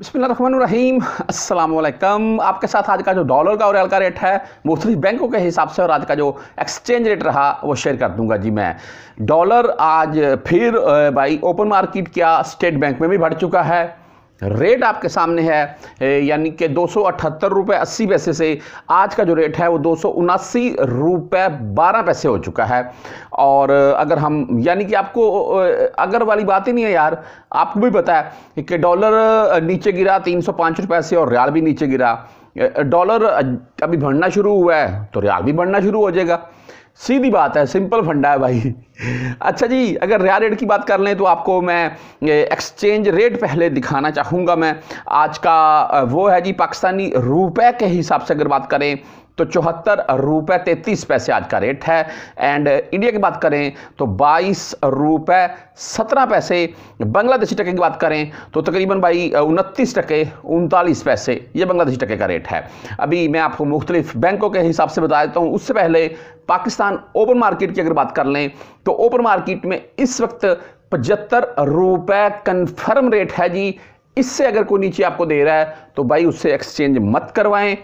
बसमीम अल्लाम आपके साथ आज का जो डॉलर का और रियल का रेट है वो मुख्तलिफ बैंकों के हिसाब से और आज का जो एक्सचेंज रेट रहा वो शेयर कर दूंगा जी मैं डॉलर आज फिर भाई ओपन मार्केट क्या स्टेट बैंक में भी बढ़ चुका है रेट आपके सामने है यानी कि दो सौ अठहत्तर अस्सी पैसे से आज का जो रेट है वो दो सौ उनासी बारह पैसे हो चुका है और अगर हम यानी कि आपको अगर वाली बात ही नहीं है यार आपको भी पता है कि डॉलर नीचे गिरा तीन सौ पाँच से और रियाल भी नीचे गिरा डॉलर अभी बढ़ना शुरू हुआ है तो रियाल भी बढ़ना शुरू हो जाएगा सीधी बात है सिंपल फंडा है भाई अच्छा जी अगर रिया रेट की बात कर लें तो आपको मैं एक्सचेंज रेट पहले दिखाना चाहूँगा मैं आज का वो है जी पाकिस्तानी रुपए के हिसाब से अगर बात करें तो चौहत्तर रुपए तैंतीस पैसे आज का रेट है एंड इंडिया की बात करें तो बाईस रुपए सत्रह पैसे बांग्लादेशी टके की बात करें तो तकरीबन भाई उनतीस टके उनतालीस पैसे ये बांग्लादेशी टके का रेट है अभी मैं आपको मुख्तलिफ बैंकों के हिसाब से बता देता हूँ उससे पहले पाकिस्तान ओपन मार्केट की अगर बात कर लें तो ओपन मार्केट में इस वक्त पचहत्तर रुपए कन्फर्म रेट है जी इससे अगर कोई नीचे आपको दे रहा है तो भाई उससे एक्सचेंज मत करवाएं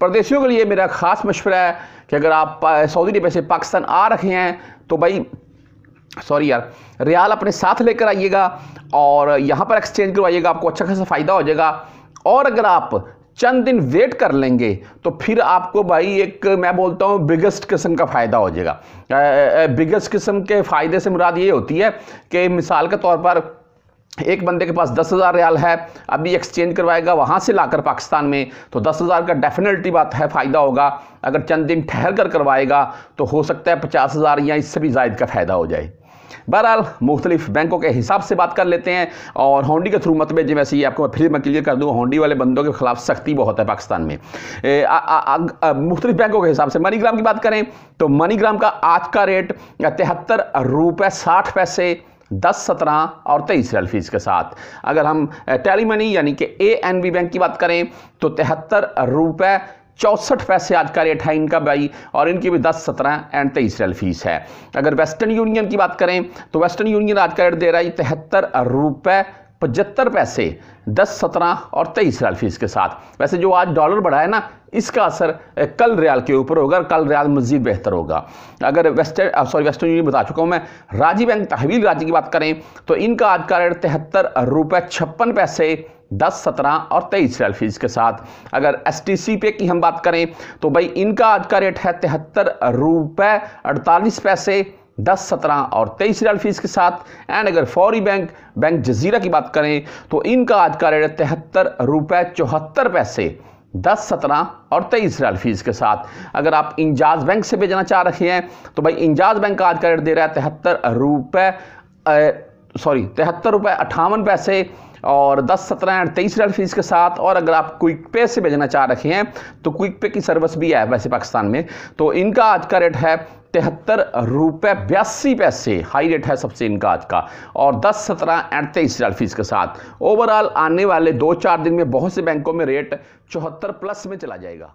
प्रदेशियों के लिए मेरा ख़ास मशवरा है कि अगर आप सऊदी अरब से पाकिस्तान आ रखे हैं तो भाई सॉरी यार रियाल अपने साथ लेकर आइएगा और यहाँ पर एक्सचेंज करवाइएगा आपको अच्छा खासा फ़ायदा हो जाएगा और अगर आप चंद दिन वेट कर लेंगे तो फिर आपको भाई एक मैं बोलता हूँ बिगेस्ट किस्म का फ़ायदा हो जाएगा बिगेस्ट किस्म के फ़ायदे से मुराद ये होती है कि मिसाल के तौर पर एक बंदे के पास दस हज़ार रियाल है अभी एक्सचेंज करवाएगा वहाँ से लाकर पाकिस्तान में तो दस हज़ार का डेफिनेटली बात है फ़ायदा होगा अगर चंद दिन ठहर कर करवाएगा तो हो सकता है पचास हज़ार या इससे भी जायद का फ़ायदा हो जाए बहरहाल मुख्तलिफ बैंकों के हिसाब से बात कर लेते हैं और होंडी के थ्रू मतभेद वैसे ही आपको फिर मैं क्लियर कर दूँ होंडी वाले बंदों के खिलाफ सख्ती बहुत है पाकिस्तान में मुख्तलिफ बैंकों के हिसाब से मनीग्राम की बात करें तो मनीग्राम का आज का रेट तिहत्तर रुपये साठ पैसे दस सत्रह और तेईस रियल फीस के साथ अगर हम टेली मनी यानी कि ए एन बी बैंक की बात करें तो तिहत्तर रुपये चौंसठ पैसे आज का रेट है इनका भाई और इनकी भी दस सत्रह एंड तेईस रेल फीस है अगर वेस्टर्न यूनियन की बात करें तो वेस्टर्न यूनियन आज का रेट दे रहा है तिहत्तर रुपये पचहत्तर पैसे दस सत्रह और तेईस रियाल फीस के साथ वैसे जो आज डॉलर बढ़ा है ना इसका असर कल रियाल के ऊपर होगा और कल रियाल मजीद बेहतर होगा अगर वेस्टर्न सॉरी वेस्टर्न यूनियन बता चुका हूँ मैं राजीव बैंक तहवील राज्य की बात करें तो इनका आज का रेट तिहत्तर रुपये छप्पन पैसे दस सत्रह और तेईस सेल फीस के साथ अगर एस टी सी पे की हम बात करें तो भाई इनका आज का रेट है तिहत्तर रुपये अड़तालीस पैसे दस सत्रह और तेईस रियल फीस के साथ एंड अगर फौरी बैंक बैंक जजीरा की बात करें तो इनका आज का रेट है तिहत्तर रुपये चौहत्तर पैसे दस सत्रह और तेईस रियल फीस के साथ अगर आप इंजाज बैंक से भेजना चाह रहे हैं तो भाई इंजाज बैंक का आज का रेट दे रहा है तिहत्तर रुपये सॉरी तिहत्तर रुपये अट्ठावन पैसे और दस सत्रह एंड तेईस डॉलर फीस के साथ और अगर आप क्विक पे से भेजना चाह रखे हैं तो क्विक पे की सर्विस भी है वैसे पाकिस्तान में तो इनका आज का रेट है तिहत्तर रुपये बयासी पैसे हाई रेट है सबसे इनका आज का और दस सत्रह एंड तेईस डॉलर फीस के साथ ओवरऑल आने वाले दो चार दिन में बहुत से बैंकों में रेट चौहत्तर प्लस में चला जाएगा